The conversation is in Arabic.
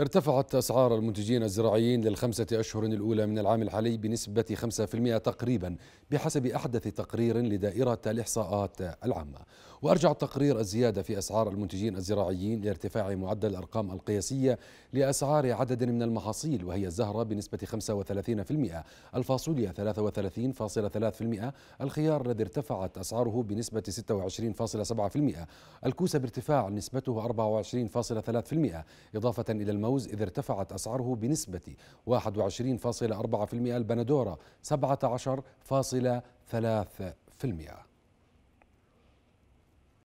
ارتفعت أسعار المنتجين الزراعيين للخمسة أشهر الأولى من العام الحالي بنسبة 5% تقريبا بحسب أحدث تقرير لدائرة الإحصاءات العامة وأرجع التقرير الزيادة في أسعار المنتجين الزراعيين لارتفاع معدل الأرقام القياسية لأسعار عدد من المحاصيل وهي الزهرة بنسبة 35%، الفاصوليا 33.3%، الخيار الذي ارتفعت أسعاره بنسبة 26.7%، الكوسة بارتفاع نسبته 24.3%، إضافة إلى الموز إذ ارتفعت أسعاره بنسبة 21.4%، البندورة 17.3%.